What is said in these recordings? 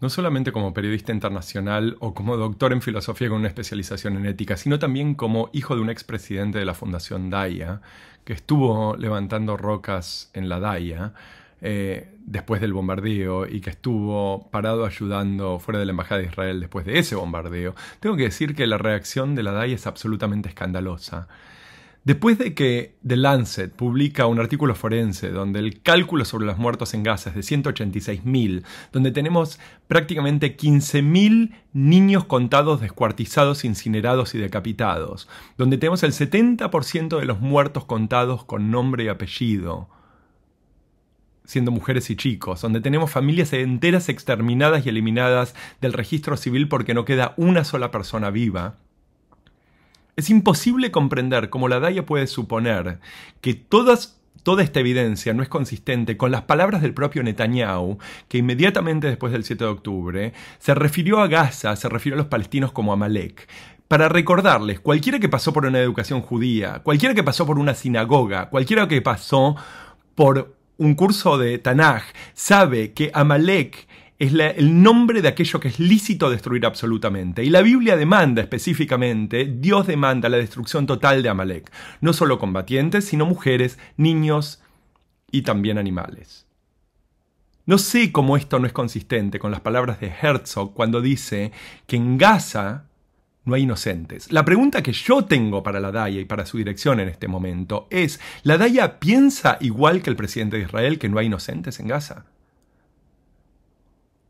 no solamente como periodista internacional o como doctor en filosofía con una especialización en ética, sino también como hijo de un expresidente de la Fundación DAIA, que estuvo levantando rocas en la DAIA eh, después del bombardeo y que estuvo parado ayudando fuera de la Embajada de Israel después de ese bombardeo. Tengo que decir que la reacción de la DAIA es absolutamente escandalosa. Después de que The Lancet publica un artículo forense donde el cálculo sobre los muertos en Gaza es de 186.000, donde tenemos prácticamente 15.000 niños contados descuartizados, incinerados y decapitados, donde tenemos el 70% de los muertos contados con nombre y apellido, siendo mujeres y chicos, donde tenemos familias enteras exterminadas y eliminadas del registro civil porque no queda una sola persona viva, es imposible comprender cómo la Daya puede suponer que toda esta evidencia no es consistente con las palabras del propio Netanyahu, que inmediatamente después del 7 de octubre se refirió a Gaza, se refirió a los palestinos como Amalek para recordarles, cualquiera que pasó por una educación judía, cualquiera que pasó por una sinagoga, cualquiera que pasó por un curso de Tanaj, sabe que Amalek es el nombre de aquello que es lícito destruir absolutamente. Y la Biblia demanda específicamente, Dios demanda la destrucción total de Amalek, no solo combatientes, sino mujeres, niños y también animales. No sé cómo esto no es consistente con las palabras de Herzog cuando dice que en Gaza no hay inocentes. La pregunta que yo tengo para la daya y para su dirección en este momento es, ¿la daya piensa igual que el presidente de Israel que no hay inocentes en Gaza?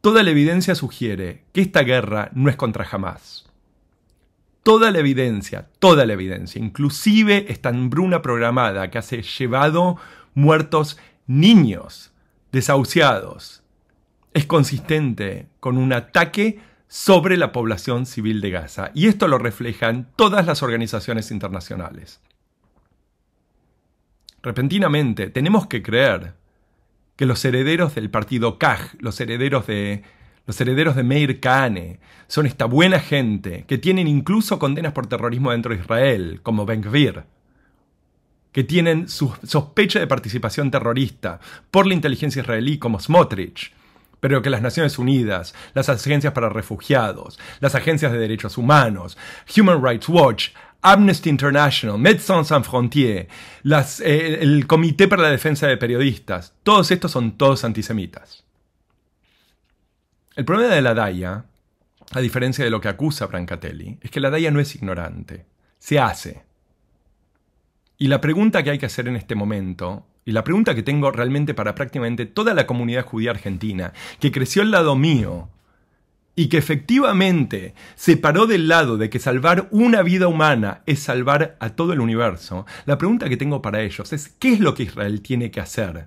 Toda la evidencia sugiere que esta guerra no es contra jamás. Toda la evidencia, toda la evidencia, inclusive esta hambruna programada que hace llevado muertos niños, desahuciados, es consistente con un ataque sobre la población civil de Gaza. Y esto lo reflejan todas las organizaciones internacionales. Repentinamente, tenemos que creer que los herederos del partido Kaj, los herederos de, los herederos de Meir Kahane, son esta buena gente que tienen incluso condenas por terrorismo dentro de Israel, como Ben Gvir, que tienen su sospecha de participación terrorista por la inteligencia israelí, como Smotrich, pero que las Naciones Unidas, las agencias para refugiados, las agencias de derechos humanos, Human Rights Watch Amnesty International, Médecins Sans Frontières, eh, el Comité para la Defensa de Periodistas, todos estos son todos antisemitas. El problema de la DAIA, a diferencia de lo que acusa Brancatelli, es que la DAIA no es ignorante, se hace. Y la pregunta que hay que hacer en este momento, y la pregunta que tengo realmente para prácticamente toda la comunidad judía argentina, que creció al lado mío, y que efectivamente se paró del lado de que salvar una vida humana es salvar a todo el universo, la pregunta que tengo para ellos es ¿qué es lo que Israel tiene que hacer?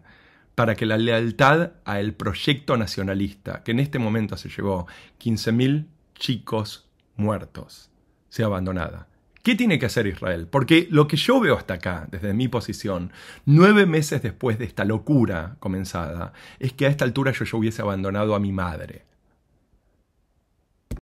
para que la lealtad al proyecto nacionalista, que en este momento se llevó 15.000 chicos muertos, sea abandonada. ¿Qué tiene que hacer Israel? Porque lo que yo veo hasta acá, desde mi posición, nueve meses después de esta locura comenzada, es que a esta altura yo ya hubiese abandonado a mi madre,